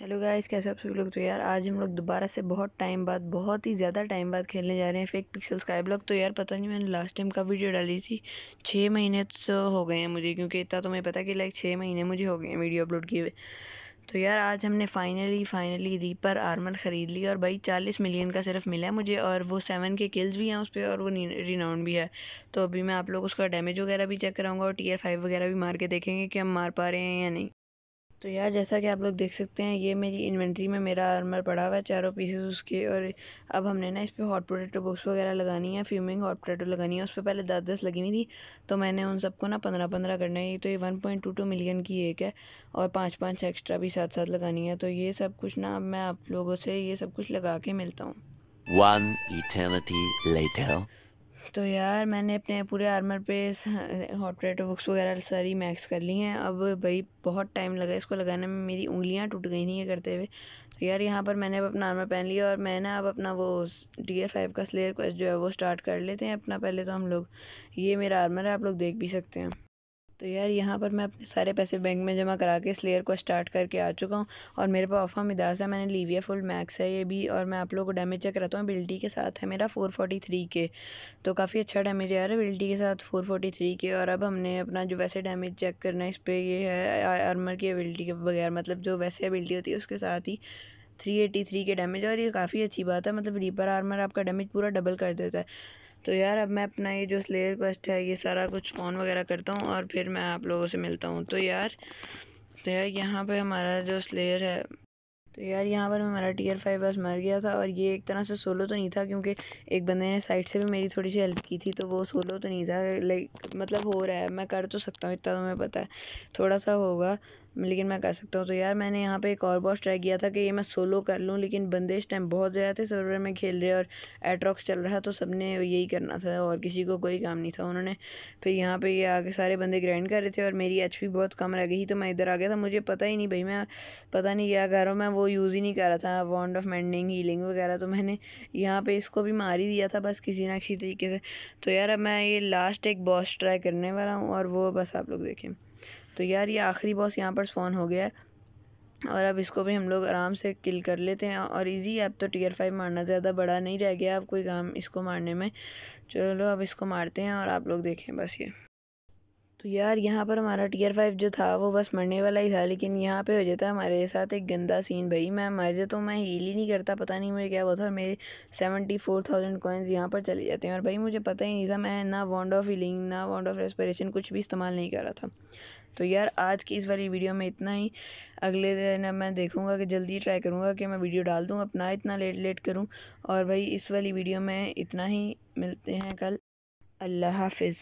hello guys कैसे आप सभी लोग तो यार आज हम लोग दोबारा से बहुत टाइम बाद बहुत ही ज़्यादा टाइम बाद खेलने जा रहे हैं फेक पिक्सल स्काई ब्लॉक तो यार पता नहीं मैंने लास्ट टाइम का वीडियो डाली थी छः महीने से तो हो गए हैं मुझे क्योंकि इतना तो मैं पता कि लाइक छः महीने मुझे हो गए हैं वीडियो अपलोड किए हुए तो यार आज हमने फाइनली फाइनली रीपर आर्मर ख़रीद ली और भाई चालीस मिलियन का सिर्फ मिला है मुझे और वो सेवन के किल्स भी हैं उस पर और वो रिनाउंड भी है तो अभी मैं आप लोग उसका डैमेज वगैरह भी चेक कराऊँगा और टीयर फाइव वगैरह भी मार के देखेंगे कि हम मार पा रहे हैं या नहीं तो यार जैसा कि आप लोग देख सकते हैं ये मेरी इन्वेंट्री में मेरा आर्मर पड़ा हुआ है चारों पीसेस उसके और अब हमने ना इस पर हॉट पोटेटो बॉक्स वगैरह लगानी है फ्यूमिंग हॉट पोटेटो लगानी है उस पर पहले दस दस लगी हुई थी तो मैंने उन सबको ना पंद्रह पंद्रह करना है तो ये one point two two million की एक है और पाँच पाँच एक्स्ट्रा भी साथ साथ लगानी है तो ये सब कुछ ना मैं आप लोगों से ये सब कुछ लगा के मिलता हूँ तो यार मैंने अपने पूरे आर्मर पे हॉट प्लेट बुक्स वगैरह सारी मैक्स कर ली हैं अब भाई बहुत टाइम लगा इसको लगाने में मेरी उंगलियां टूट गई थी ये करते हुए तो यार यहाँ पर मैंने अब अपना आर्मर पहन लिया और मैं ना अब अपना वो डी एफ फाइव का स्लेयर को जो है वो स्टार्ट कर लेते हैं अपना पहले तो हम लोग ये मेरा आर्मर है आप लोग देख भी सकते हैं तो यार यहाँ पर मैं अपने सारे पैसे बैंक में जमा करा के इस लेयर को स्टार्ट करके आ चुका हूँ और मेरे पास ऑफा मिदास है मैंने लीविया फुल मैक्स है ये भी और मैं आप लोगों को डैमेज चेक कराता हूँ बिल्टी के साथ है मेरा फोर फोर्टी थ्री के तो काफ़ी अच्छा डैमेज आ रहा है बिल्टी के साथ फोर फोर्टी थ्री के और अब हमने अपना जो वैसे डैमेज चेक करना है इस पर ये है आर्मर की एबिलिटी के बगैर मतलब जो वैसे एबिलिटी होती है उसके साथ ही थ्री एटी थ्री के डैमेज और ये काफ़ी अच्छी बात है मतलब रीपर आर्मर आपका डैमेज पूरा डबल कर देता है तो यार अब मैं अपना ये जो स्लेयर क्वेस्ट है ये सारा कुछ ऑन वगैरह करता हूँ और फिर मैं आप लोगों से मिलता हूँ तो यार तो यार यहाँ पर हमारा जो स्लेयर है तो यार यहाँ पर हमारा टीयर फाइव बस मर गया था और ये एक तरह से सोलो तो नहीं था क्योंकि एक बंदे ने साइड से भी मेरी थोड़ी सी हेल्प की थी तो वो सोलो तो नहीं था लाइक मतलब हो रहा है मैं कर तो सकता हूँ इतना तो मैं पता है थोड़ा सा होगा लेकिन मैं कर सकता हूँ तो यार मैंने यहाँ पे एक और बॉस ट्राई किया था कि ये मैं सोलो कर लूँ लेकिन बंदे इस टाइम बहुत ज़्यादा थे सर्वर में खेल रहे और एट्रॉक्स चल रहा तो सब ने यही करना था और किसी को कोई काम नहीं था उन्होंने फिर यहाँ पर ये आगे सारे बंदे ग्राइंड कर रहे थे और मेरी एच बहुत कम रह गई तो मैं इधर आ गया था मुझे पता ही नहीं भाई मैं पता नहीं क्या कर रहा हूँ मैं वो यूज़ ही नहीं कर रहा था वॉन्ड ऑफ मैंडिंग हीलिंग वगैरह तो मैंने यहाँ पर इसको भी मार ही दिया था बस किसी ना किसी तरीके से तो यार अब मैं ये लास्ट एक बॉस ट्राई करने वाला हूँ और वो बस आप लोग देखें तो यार ये आखिरी बॉस यहाँ पर स्पॉन हो गया है और अब इसको भी हम लोग आराम से किल कर लेते हैं और इजी है अब तो टीयर फाइव मारना ज़्यादा बड़ा नहीं रह गया अब कोई काम इसको मारने में चलो अब इसको मारते हैं और आप लोग देखें बस ये तो यार यहाँ पर हमारा टीयर फाइव जो था वो बस मरने वाला ही था लेकिन यहाँ पे हो जाता है हमारे साथ एक गंदा सीन भाई मैं मर जाता तो मैं हील ही नहीं करता पता नहीं मुझे क्या हुआ था मेरे सेवेंटी फोर थाउजेंड कोइंस यहाँ पर चले जाते हैं और भाई मुझे पता ही नहीं था मैं ना वॉन्ड ऑफ हीलिंग ना वॉन्ड ऑफ रेस्परेशन कुछ भी इस्तेमाल नहीं कर रहा था तो यार आज की इस वाली वीडियो में इतना ही अगले दिन मैं देखूंगा कि जल्दी ट्राई करूंगा कि मैं वीडियो डाल दूँ अपना इतना लेट लेट करूँ और भाई इस वाली वीडियो में इतना ही मिलते हैं कल अल्लाह हाफिज़